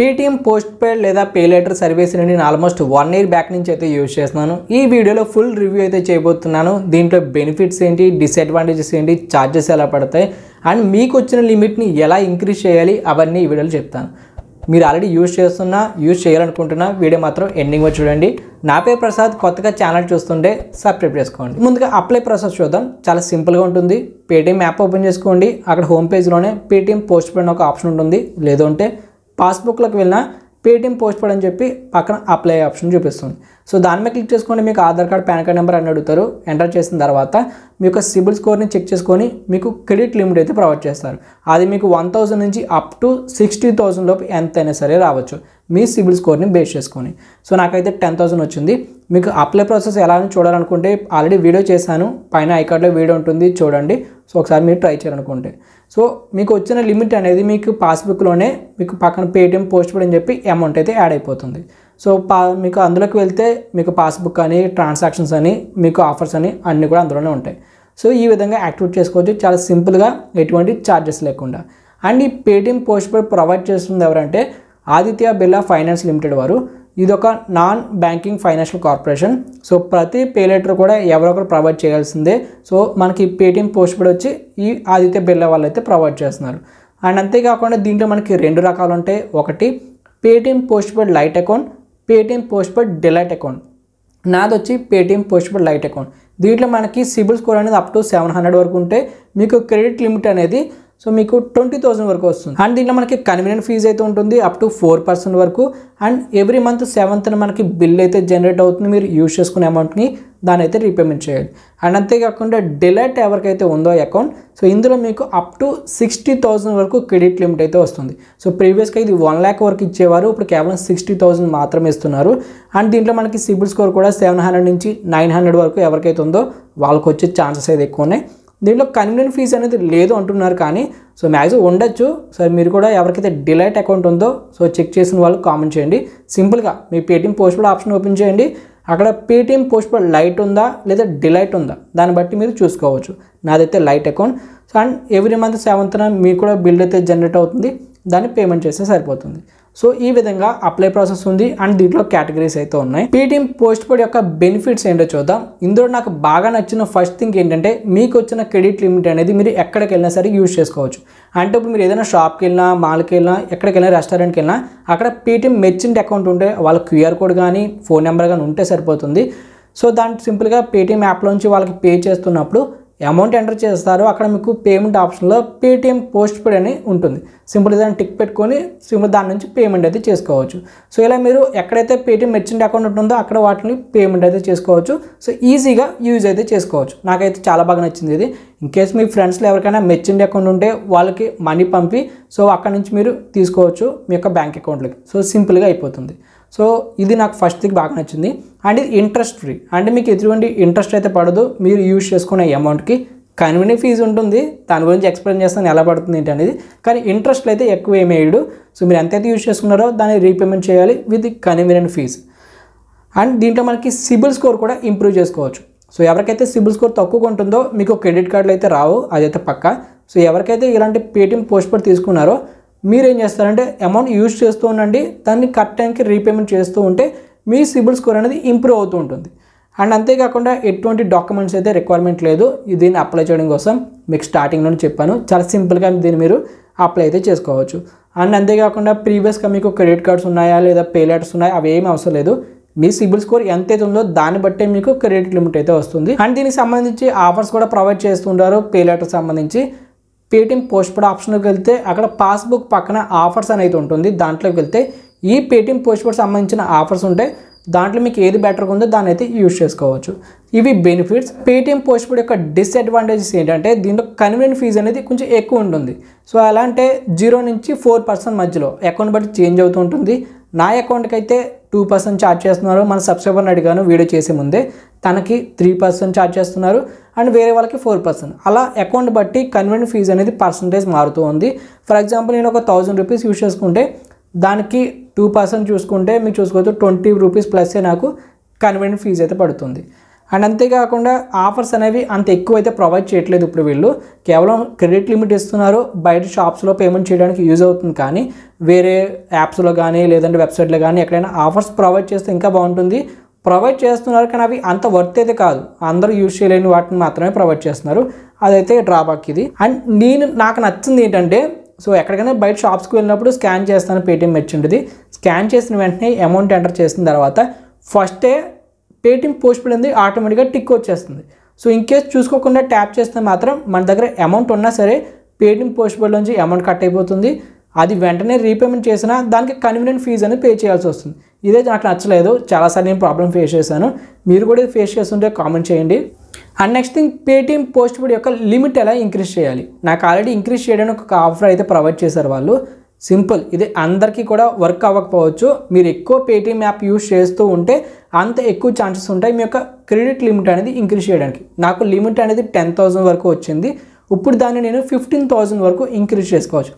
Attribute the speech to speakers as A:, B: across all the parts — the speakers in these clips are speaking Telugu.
A: పేటీఎం పోస్ట్ పేడ్ లేదా పే లెటర్ సర్వీస్ని నేను ఆల్మోస్ట్ వన్ ఇయర్ బ్యాక్ నుంచి అయితే యూజ్ చేస్తున్నాను ఈ వీడియోలో ఫుల్ రివ్యూ అయితే చేయబోతున్నాను దీంట్లో బెనిఫిట్స్ ఏంటి డిసడ్వాంటేజెస్ ఏంటి ఛార్జెస్ ఎలా పడతాయి అండ్ మీకు వచ్చిన లిమిట్ని ఎలా ఇంక్రీజ్ చేయాలి అవన్నీ ఈ వీడియోలో చెప్తాను మీరు ఆల్రెడీ యూజ్ చేస్తున్నా యూజ్ చేయాలనుకుంటున్నా వీడియో మాత్రం ఎండింగ్ వచ్చి చూడండి నా పేరు ప్రసాద్ కొత్తగా ఛానల్ చూస్తుంటే సబ్స్క్రైబ్ చేసుకోండి ముందుగా అప్లై ప్రాసెస్ చూద్దాం చాలా సింపుల్గా ఉంటుంది పేటీఎం యాప్ ఓపెన్ చేసుకోండి అక్కడ హోమ్ పేజ్లోనే పేటీఎం పోస్ట్ పెయిన్ ఒక ఆప్షన్ ఉంటుంది లేదంటే పాస్బుక్లోకి వెళ్ళినా పేటీఎం పోస్ట్ పడని చెప్పి పక్కన అప్లై ఆప్షన్ చూపిస్తుంది సో దాని మీద క్లిక్ చేసుకుని మీకు Aadhaar card PAN card number అని అడుగుతారు ఎంటర్ చేసిన తర్వాత మీ యొక్క సిబిల్ స్కోర్ని చెక్ చేసుకొని మీకు క్రెడిట్ లిమిట్ అయితే ప్రొవైడ్ చేస్తారు అది మీకు వన్ థౌసండ్ నుంచి అప్ టు సిక్స్టీ థౌసండ్ లోపు ఎంతైనా సరే రావచ్చు మీ సిబిల్ స్కోర్ని బేస్ చేసుకొని సో నాకైతే టెన్ థౌసండ్ వచ్చింది మీకు అప్లై ప్రాసెస్ ఎలా అని చూడాలనుకుంటే ఆల్రెడీ వీడియో చేశాను పైన ఐకార్డ్లో వీడియో ఉంటుంది చూడండి సో ఒకసారి మీరు ట్రై చేయాలనుకుంటే సో మీకు వచ్చిన లిమిట్ అనేది మీకు పాస్బుక్లోనే మీకు పక్కన పేటిఎం పోస్ట్ అని చెప్పి అమౌంట్ అయితే యాడ్ అయిపోతుంది సో పా మీకు అందులోకి వెళ్తే మీకు పాస్బుక్ అని ట్రాన్సాక్షన్స్ అని మీకు ఆఫర్స్ అని అన్నీ కూడా అందులోనే ఉంటాయి సో ఈ విధంగా యాక్టివేట్ చేసుకోవచ్చు చాలా సింపుల్గా ఎటువంటి ఛార్జెస్ లేకుండా అండ్ ఈ పేటిఎం పోస్ట్ ప్రొవైడ్ చేస్తుంది ఎవరంటే ఆదిత్య బిర్లా ఫైనాన్స్ లిమిటెడ్ వారు ఇది ఒక non banking financial corporation so ప్రతి పే లెటర్ కూడా ఎవరొకరు ప్రొవైడ్ చేయాల్సిందే సో మనకి పేటీఎం పోస్ట్ పెడ్ వచ్చి ఈ ఆదిత్య బిర్లా వాళ్ళు అయితే ప్రొవైడ్ చేస్తున్నారు అండ్ అంతేకాకుండా దీంట్లో మనకి రెండు రకాలు ఉంటాయి ఒకటి Paytm postpaid lite account Paytm postpaid delight account నాది వచ్చి Paytm postpaid lite account దీంట్లో మనకి సిబిల్ స్కోర్ అనేది అప్ టు సెవెన్ హండ్రెడ్ వరకు ఉంటే మీకు క్రెడిట్ లిమిట్ అనేది సో మీకు ట్వంటీ థౌసండ్ వరకు వస్తుంది అండ్ దీంట్లో మనకి కన్వీనియంట్ ఫీజ్ అయితే ఉంటుంది అప్ టు ఫోర్ పర్సెంట్ వరకు అండ్ ఎవ్రీ మంత్ సెవెంత్ మనకి బిల్ అయితే జనరేట్ అవుతుంది మీరు యూజ్ చేసుకునే అమౌంట్ని దాని అయితే రీపేమెంట్ చేయాలి అండ్ అంతేకాకుండా డిలైట్ ఎవరికైతే ఉందో అకౌంట్ సో ఇందులో మీకు అప్ టు సిక్స్టీ థౌసండ్ వరకు క్రెడిట్ లిమిట్ అయితే వస్తుంది సో ప్రీవియస్గా ఇది వన్ ల్యాక్ వరకు ఇచ్చేవారు ఇప్పుడు కేవలం సిక్స్టీ థౌసండ్ మాత్రమే ఇస్తున్నారు అండ్ దీంట్లో మనకి సిబిల్ స్కోర్ కూడా సెవెన్ హండ్రెడ్ నుంచి నైన్ హండ్రెడ్ వరకు ఎవరికైతే ఉందో వాళ్ళకి వచ్చే ఛాన్సెస్ అయితే ఎక్కువ ఉన్నాయి దీంట్లో కన్వీనియంట్ ఫీజు అనేది లేదు అంటున్నారు కానీ సో మ్యాక్సిమం ఉండొచ్చు సో మీరు కూడా ఎవరికైతే డిలైట్ అకౌంట్ ఉందో సో చెక్ చేసిన వాళ్ళు కామెంట్ చేయండి సింపుల్గా మీ పేటీఎం పోస్ట్పేడ్ ఆప్షన్ ఓపెన్ చేయండి అక్కడ పేటీఎం పోస్ట్పేడ్ లైట్ ఉందా లేదా డిలైట్ ఉందా దాన్ని బట్టి మీరు చూసుకోవచ్చు నాదైతే lite account so and every month సెవెంత్న మీకు కూడా బిల్ అయితే జనరేట్ అవుతుంది దాన్ని పేమెంట్ చేస్తే సరిపోతుంది సో ఈ విధంగా అప్లై ప్రాసెస్ ఉంది అండ్ దీంట్లో కేటగిరీస్ అయితే ఉన్నాయి పీటీఎం పోస్ట్ పేడ్ యొక్క బెనిఫిట్స్ ఏంటో చూద్దాం ఇందులో నాకు బాగా నచ్చిన ఫస్ట్ థింగ్ ఏంటంటే మీకు వచ్చిన క్రెడిట్ లిమిట్ అనేది మీరు ఎక్కడికి వెళ్ళినా సరే యూజ్ చేసుకోవచ్చు అంటే ఇప్పుడు మీరు ఏదైనా షాప్కి వెళ్ళినా మాల్కి వెళ్ళినా ఎక్కడికి వెళ్ళినా రెస్టారెంట్కి వెళ్ళినా అక్కడ పీటీఎం మెర్చెంట్ అకౌంట్ ఉంటే వాళ్ళ క్యూఆర్ కోడ్ కానీ ఫోన్ నెంబర్ కానీ ఉంటే సరిపోతుంది సో దాని సింపుల్గా పేటీఎం యాప్లోంచి వాళ్ళకి పే చేస్తున్నప్పుడు అమౌంట్ ఎంటర్ చేస్తారు అక్కడ మీకు పేమెంట్ ఆప్షన్లో పేటిఎం పోస్ట్ పేడ్ అని ఉంటుంది సింపుల్ దాన్ని టిక్ పెట్టుకొని సింపుల్ దాని నుంచి పేమెంట్ అయితే చేసుకోవచ్చు సో ఇలా మీరు ఎక్కడైతే పేటిఎం మెర్చెంట్ అకౌంట్ ఉంటుందో అక్కడ వాటిని పేమెంట్ అయితే చేసుకోవచ్చు సో ఈజీగా యూజ్ అయితే చేసుకోవచ్చు నాకైతే చాలా బాగా నచ్చింది ఇది ఇన్ కేస్ మీ ఫ్రెండ్స్లో ఎవరికైనా మెర్చెంట్ అకౌంట్ ఉంటే వాళ్ళకి మనీ పంపి సో అక్కడ నుంచి మీరు తీసుకోవచ్చు మీ యొక్క బ్యాంక్ అకౌంట్లకి సో సింపుల్గా అయిపోతుంది సో ఇది నాకు ఫస్ట్ బాగా నచ్చింది అండ్ ఇది ఇంట్రెస్ట్ ఫ్రీ అంటే మీకు ఎటువంటి ఇంట్రెస్ట్ అయితే పడదు మీరు యూజ్ చేసుకునే అమౌంట్కి కన్వీనియంట్ ఫీజు ఉంటుంది దాని గురించి ఎక్స్ప్లెయిన్ చేస్తాను ఎలా పడుతుంది ఏంటి అనేది కానీ ఇంట్రెస్ట్ అయితే ఎక్కువ ఏమేయడు వేయడు సో మీరు ఎంతైతే యూజ్ చేసుకున్నారో దాన్ని రీపేమెంట్ చేయాలి విత్ కన్వీనియంట్ ఫీజు అండ్ దీంట్లో మనకి సిబిల్ స్కోర్ కూడా ఇంప్రూవ్ చేసుకోవచ్చు సో ఎవరికైతే సిబిల్ స్కోర్ తక్కువగా ఉంటుందో మీకు క్రెడిట్ కార్డులు అయితే రావు అదైతే పక్క సో ఎవరికైతే ఇలాంటి పేటీఎం పోస్ట్ పేడ్ తీసుకున్నారో మీరేం చేస్తారంటే అమౌంట్ యూజ్ చేస్తూ ఉండండి దాన్ని కట్ టైంకి రీపేమెంట్ చేస్తూ ఉంటే మీ సిబిల్ స్కోర్ అనేది ఇంప్రూవ్ అవుతూ ఉంటుంది అండ్ అంతేకాకుండా ఎటువంటి డాక్యుమెంట్స్ అయితే రిక్వైర్మెంట్ లేదు దీన్ని అప్లై చేయడం కోసం మీకు నుండి చెప్పాను చాలా సింపుల్గా దీన్ని మీరు అప్లై అయితే చేసుకోవచ్చు అండ్ అంతేకాకుండా ప్రీవియస్గా మీకు క్రెడిట్ కార్డ్స్ ఉన్నాయా లేదా పే లెటర్స్ ఉన్నాయా అవి ఏమీ అవసరం లేదు మీ సిబిల్ స్కోర్ ఎంత అయితే ఉందో దాన్ని బట్టే మీకు క్రెడిట్ లిమిట్ అయితే వస్తుంది అండ్ దీనికి సంబంధించి ఆఫర్స్ కూడా ప్రొవైడ్ చేస్తుంటారు పే లెటర్ సంబంధించి పేటీఎం పోస్ట్ పేడ్ ఆప్షన్లోకి వెళ్తే అక్కడ పాస్బుక్ పక్కన ఆఫర్స్ అనేది ఉంటుంది దాంట్లోకి వెళ్తే ఈ పేటీఎం పోస్ట్ సంబంధించిన ఆఫర్స్ ఉంటే దాంట్లో మీకు ఏది బెటర్గా ఉందో దాన్ని అయితే యూజ్ చేసుకోవచ్చు ఇవి బెనిఫిట్స్ పేటీఎం పోస్ట్ పేడ్ యొక్క డిస్అడ్వాంటేజెస్ ఏంటంటే దీంట్లో కన్వీనియంట్ ఫీజు అనేది కొంచెం ఎక్కువ ఉంటుంది సో అలా అంటే జీరో నుంచి ఫోర్ పర్సెంట్ మధ్యలో అకౌంట్ బట్టి చేంజ్ అవుతూ ఉంటుంది నా అకౌంట్కి అయితే టూ పర్సెంట్ ఛార్జ్ చేస్తున్నారు మన సబ్స్క్రైబర్ని అడిగాను వీడియో చేసే ముందే తనకి త్రీ పర్సెంట్ ఛార్జ్ చేస్తున్నారు అండ్ వేరే వాళ్ళకి ఫోర్ పర్సెంట్ అలా అకౌంట్ బట్టి కన్వీనియంట్ ఫీజు అనేది పర్సంటేజ్ మారుతూ ఉంది ఫర్ ఎగ్జాంపుల్ నేను ఒక థౌజండ్ రూపీస్ యూజ్ చేసుకుంటే దానికి టూ పర్సెంట్ చూసుకుంటే మీరు చూసుకోవచ్చు ట్వంటీ రూపీస్ ప్లస్ నాకు కన్వీనియంట్ ఫీజు అయితే పడుతుంది అండ్ అంతేకాకుండా ఆఫర్స్ అనేవి అంత ఎక్కువ అయితే ప్రొవైడ్ చేయట్లేదు ఇప్పుడు వీళ్ళు కేవలం క్రెడిట్ లిమిట్ ఇస్తున్నారు బయట షాప్స్లో పేమెంట్ చేయడానికి యూజ్ అవుతుంది కానీ వేరే యాప్స్లో కానీ లేదంటే వెబ్సైట్లో కానీ ఎక్కడైనా ఆఫర్స్ ప్రొవైడ్ చేస్తే ఇంకా బాగుంటుంది ప్రొవైడ్ చేస్తున్నారు కానీ అవి అంత వర్త్ అయితే కాదు అందరూ యూజ్ చేయలేని వాటిని మాత్రమే ప్రొవైడ్ చేస్తున్నారు అదైతే డ్రాబ్యాక్ ఇది అండ్ నేను నాకు నచ్చింది ఏంటంటే సో ఎక్కడికైనా బయట షాప్స్కి వెళ్ళినప్పుడు స్కాన్ చేస్తాను పేటీఎం మెర్చెంట్ది స్కాన్ చేసిన వెంటనే అమౌంట్ ఎంటర్ చేసిన తర్వాత ఫస్టే పేటిఎం పోస్ట్ పేడ్ అనేది ఆటోమేటిక్గా టిక్ వచ్చేస్తుంది సో ఇన్ కేస్ చూసుకోకుండా ట్యాప్ చేస్తే మాత్రం మన దగ్గర అమౌంట్ ఉన్నా సరే పేటిఎం పోస్ట్ పేడ్ నుంచి అమౌంట్ కట్ అయిపోతుంది అది వెంటనే రీపేమెంట్ చేసినా దానికి కన్వీనియంట్ ఫీజు అనేది పే చేయాల్సి వస్తుంది ఇదే నాకు నచ్చలేదు చాలాసార్లు నేను ప్రాబ్లం ఫేస్ చేశాను మీరు కూడా ఇది ఫేస్ చేస్తుంటే కామెంట్ చేయండి and next thing Paytm postpaid యొక్క లిమిట్ ఎలా ఇంక్రీజ్ చేయాలి నాకు ఆల్రెడీ ఇంక్రీజ్ చేయడానికి ఒక ఆఫర్ అయితే ప్రొవైడ్ చేశారు వాళ్ళు సింపుల్ ఇది అందరికీ కూడా వర్క్ అవ్వకపోవచ్చు మీరు ఎక్కువ పేటీఎం యాప్ యూస్ చేస్తూ ఉంటే అంత ఎక్కువ ఛాన్సెస్ ఉంటాయి మీ యొక్క క్రెడిట్ లిమిట్ అనేది ఇంక్రీజ్ చేయడానికి నాకు లిమిట్ అనేది టెన్ థౌసండ్ వరకు వచ్చింది ఇప్పుడు దాన్ని నేను ఫిఫ్టీన్ థౌసండ్ వరకు ఇంక్రీజ్ చేసుకోవచ్చు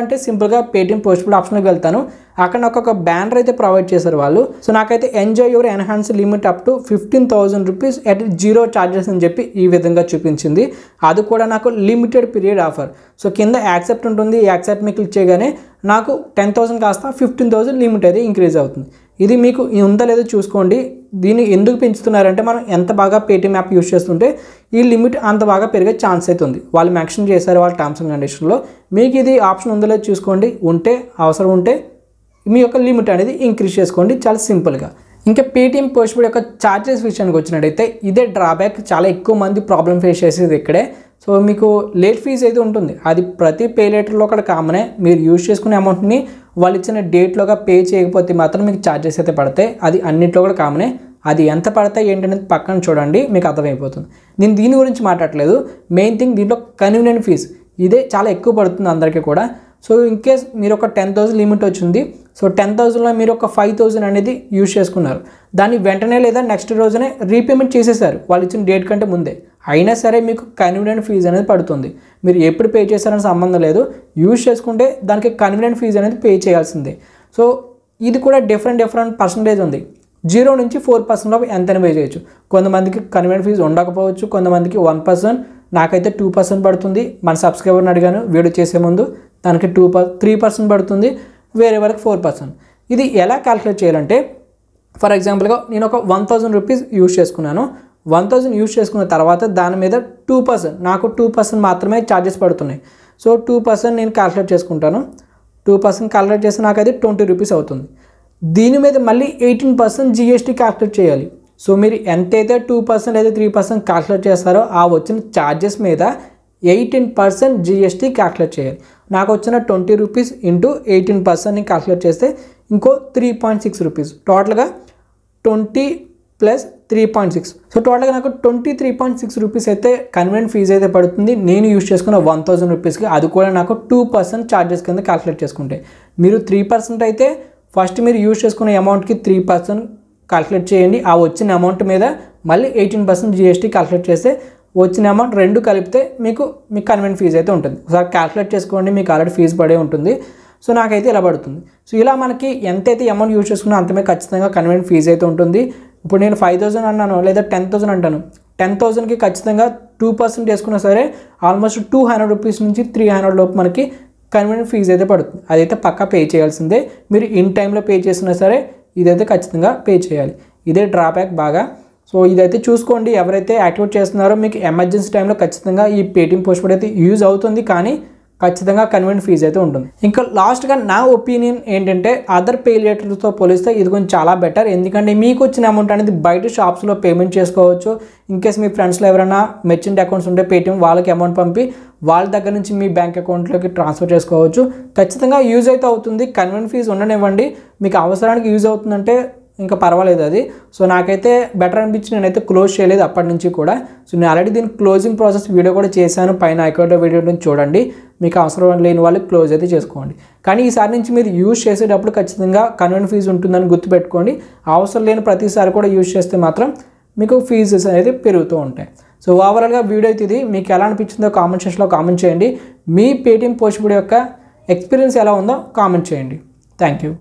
A: అంటే సింపుల్గా పేటీఎం పోస్టబుల్ ఆప్షన్కి వెళ్తాను అక్కడ నాకు ఒక బ్యానర్ అయితే ప్రొవైడ్ చేశారు వాళ్ళు సో నాకైతే enjoy your enhanced limit up to fifteen thousand rupees at zero charges అని చెప్పి ఈ విధంగా చూపించింది అది కూడా నాకు లిమిటెడ్ పీరియడ్ ఆఫర్ సో కింద యాక్సెప్ట్ ఉంటుంది యాక్సెప్ట్ మీ క్లిక్ చేయగానే నాకు టెన్ థౌసండ్ కాస్త ఫిఫ్టీన్ థౌసండ్ లిమిట్ అయితే ఇంక్రీజ్ అవుతుంది ఇది మీకు ఉందా లేదో చూసుకోండి దీన్ని ఎందుకు పెంచుతున్నారంటే మనం ఎంత బాగా పేటీఎం యాప్ యూజ్ చేస్తుంటే ఈ లిమిట్ అంత బాగా పెరిగే ఛాన్స్ అవుతుంది వాళ్ళు మెన్షన్ చేశారు వాళ్ళ టర్మ్స్ అండ్ కండిషన్లో మీకు ఇది ఆప్షన్ ఉందో లేదో చూసుకోండి ఉంటే అవసరం ఉంటే మీ యొక్క లిమిట్ అనేది ఇంక్రీజ్ చేసుకోండి చాలా సింపుల్గా ఇంకా పేటీఎం పోస్ట్ యొక్క ఛార్జెస్ విషయానికి వచ్చినట్టయితే ఇదే డ్రాబ్యాక్ చాలా ఎక్కువ మంది ప్రాబ్లం ఫేస్ చేసేది ఇక్కడే సో మీకు లేట్ ఫీజు అయితే ఉంటుంది అది ప్రతి పే లెటర్లో అక్కడ కామనే మీరు యూజ్ చేసుకునే అమౌంట్ని వాళ్ళు ఇచ్చిన డేట్లోగా పే చేయకపోతే మాత్రం మీకు ఛార్జెస్ అయితే పడతాయి అది అన్నింటిలో కూడా కామనే అది ఎంత పడతాయి ఏంటనేది పక్కన చూడండి మీకు అర్థమైపోతుంది నేను దీని గురించి మాట్లాడలేదు మెయిన్ థింగ్ దీంట్లో కన్వీనియంట్ ఫీజు ఇదే చాలా ఎక్కువ పడుతుంది అందరికీ కూడా సో ఇన్ కేస్ మీరు ఒక టెన్ థౌసండ్ లిమిట్ వచ్చింది సో టెన్ థౌసండ్లో మీరు ఒక ఫైవ్ థౌసండ్ అనేది యూజ్ చేసుకున్నారు దాన్ని వెంటనే లేదా నెక్స్ట్ రోజునే రీపేమెంట్ చేసేసారు వాళ్ళు ఇచ్చిన డేట్ కంటే ముందే అయినా సరే మీకు కన్వీనియంట్ ఫీజు అనేది పడుతుంది మీరు ఎప్పుడు పే చేస్తారని సంబంధం లేదు యూజ్ చేసుకుంటే దానికి కన్వీనియంట్ ఫీజు అనేది పే చేయాల్సిందే సో ఇది కూడా డిఫరెంట్ డిఫరెంట్ పర్సంటేజ్ ఉంది జీరో నుంచి ఫోర్ పర్సెంట్ ఆఫ్ ఎంతైనా పే చేయొచ్చు కొంతమందికి కన్వీనియంట్ ఫీజు ఉండకపోవచ్చు కొంతమందికి వన్ పర్సెంట్ నాకైతే టూ పర్సెంట్ పడుతుంది మన సబ్స్క్రైబర్ని అడిగాను వీడియో చేసే ముందు దానికి టూ పర్ త్రీ పర్సెంట్ పడుతుంది వేరే వరకు ఫోర్ పర్సెంట్ ఇది ఎలా క్యాలిక్యులేట్ చేయాలంటే ఫర్ ఎగ్జాంపుల్గా నేను ఒక వన్ థౌజండ్ రూపీస్ యూజ్ చేసుకున్నాను వన్ థౌజండ్ యూజ్ చేసుకున్న తర్వాత దాని మీద టూ పర్సెంట్ నాకు టూ పర్సెంట్ మాత్రమే ఛార్జెస్ పడుతున్నాయి సో టూ పర్సెంట్ నేను క్యాల్కులేట్ చేసుకుంటాను టూ పర్సెంట్ క్యాల్కులేట్ చేస్తే నాకు అది ట్వంటీ రూపీస్ అవుతుంది దీని మీద మళ్ళీ ఎయిటీన్ పర్సెంట్ జీఎస్టీ క్యాల్కులేట్ చేయాలి సో మీరు ఎంతైతే టూ పర్సెంట్ అయితే త్రీ పర్సెంట్ క్యాల్కులేట్ చేస్తారో ఆ వచ్చిన ఛార్జెస్ మీద ఎయిటీన్ పర్సెంట్ జీఎస్టీ క్యాల్కులేట్ చేయాలి నాకు వచ్చిన ట్వంటీ రూపీస్ ఇంటూ ఎయిటీన్ పర్సెంట్ని క్యాల్కులేట్ చేస్తే ఇంకో త్రీ పాయింట్ సిక్స్ రూపీస్ టోటల్గా twenty plus three point six so టోటల్గా నాకు twenty three point six rupees అయితే కన్వెంట్ ఫీజ్ అయితే పడుతుంది నేను యూజ్ చేసుకున్న వన్ థౌసండ్ రూపీస్కి అది కూడా నాకు టూ పర్సెంట్ ఛార్జెస్ కింద క్యాల్కులేట్ చేసుకుంటే మీరు త్రీ పర్సెంట్ అయితే ఫస్ట్ మీరు యూజ్ చేసుకున్న అమౌంట్కి త్రీ పర్సెంట్ క్యాల్కులేట్ చేయండి ఆ వచ్చిన అమౌంట్ మీద మళ్ళీ ఎయిటీన్ పర్సెంట్ జీఎస్టీ క్యాల్కులేట్ చేస్తే వచ్చిన అమౌంట్ రెండు కలిపితే మీకు మీకు కన్వెంట్ ఫీజు అయితే ఉంటుంది ఒకసారి క్యాల్కులేట్ చేసుకోండి మీకు ఆల్రెడీ ఫీజు పడే ఉంటుంది సో నాకైతే ఇలా పడుతుంది సో ఇలా మనకి ఎంతైతే అమౌంట్ యూజ్ చేసుకున్నా అంతమే ఖచ్చితంగా కన్వెంట్ ఫీజు అయితే ఉంటుంది ఇప్పుడు నేను ఫైవ్ థౌసండ్ అన్నాను లేదా టెన్ థౌసండ్ అంటాను టెన్ థౌసండ్కి ఖచ్చితంగా టూ పర్సెంట్ వేసుకున్నా సరే ఆల్మోస్ట్ టూ హండ్రెడ్ రూపీస్ నుంచి త్రీ హండ్రెడ్ లోపు మనకి కన్వీనియంట్ ఫీజ్ అయితే పడుతుంది అదైతే పక్కా పే చేయాల్సిందే మీరు ఇన్ టైంలో పే చేసినా సరే ఇదైతే ఖచ్చితంగా పే చేయాలి ఇదే డ్రాబ్యాక్ బాగా సో ఇదైతే చూసుకోండి ఎవరైతే యాక్టివేట్ చేస్తున్నారో మీకు ఎమర్జెన్సీ టైంలో ఖచ్చితంగా ఈ పేటీఎం పోస్ట్ అయితే యూజ్ అవుతుంది కానీ ఖచ్చితంగా కన్వీన్ ఫీజ్ అయితే ఉంటుంది ఇంకా లాస్ట్గా నా ఒపీనియన్ ఏంటంటే అదర్ పే లెటర్తో పోలిస్తే ఇది కొంచెం చాలా బెటర్ ఎందుకంటే మీకు వచ్చిన అమౌంట్ అనేది బయట షాప్స్లో పేమెంట్ చేసుకోవచ్చు ఇన్కేస్ మీ ఫ్రెండ్స్లో ఎవరైనా మెర్చెంట్ అకౌంట్స్ ఉంటే పేటీఎం వాళ్ళకి అమౌంట్ పంపి వాళ్ళ దగ్గర నుంచి మీ బ్యాంక్ అకౌంట్లోకి ట్రాన్స్ఫర్ చేసుకోవచ్చు ఖచ్చితంగా యూజ్ అయితే అవుతుంది కన్వీన్ ఫీజు ఉండనివ్వండి మీకు అవసరానికి యూజ్ అవుతుందంటే ఇంకా పర్వాలేదు అది సో నాకైతే బెటర్ అనిపించి నేనైతే క్లోజ్ చేయలేదు అప్పటి నుంచి కూడా సో నేను ఆల్రెడీ దీని క్లోజింగ్ ప్రాసెస్ వీడియో కూడా చేశాను పైన అకౌంట్ వీడియో నుంచి చూడండి మీకు అవసరం లేని వాళ్ళు క్లోజ్ అయితే చేసుకోండి కానీ ఈసారి నుంచి మీరు యూజ్ చేసేటప్పుడు ఖచ్చితంగా కన్వెంట్ ఫీజు ఉంటుందని గుర్తుపెట్టుకోండి అవసరం లేని ప్రతిసారి కూడా యూజ్ చేస్తే మాత్రం మీకు ఫీజెస్ అనేది పెరుగుతూ ఉంటాయి సో ఓవరాల్గా వీడియో అయితే ఇది మీకు ఎలా అనిపించిందో కామెంట్ సెక్షన్లో కామెంట్ చేయండి మీ పేటీఎం పోస్ట్ యొక్క ఎక్స్పీరియన్స్ ఎలా ఉందో కామెంట్ చేయండి థ్యాంక్ యూ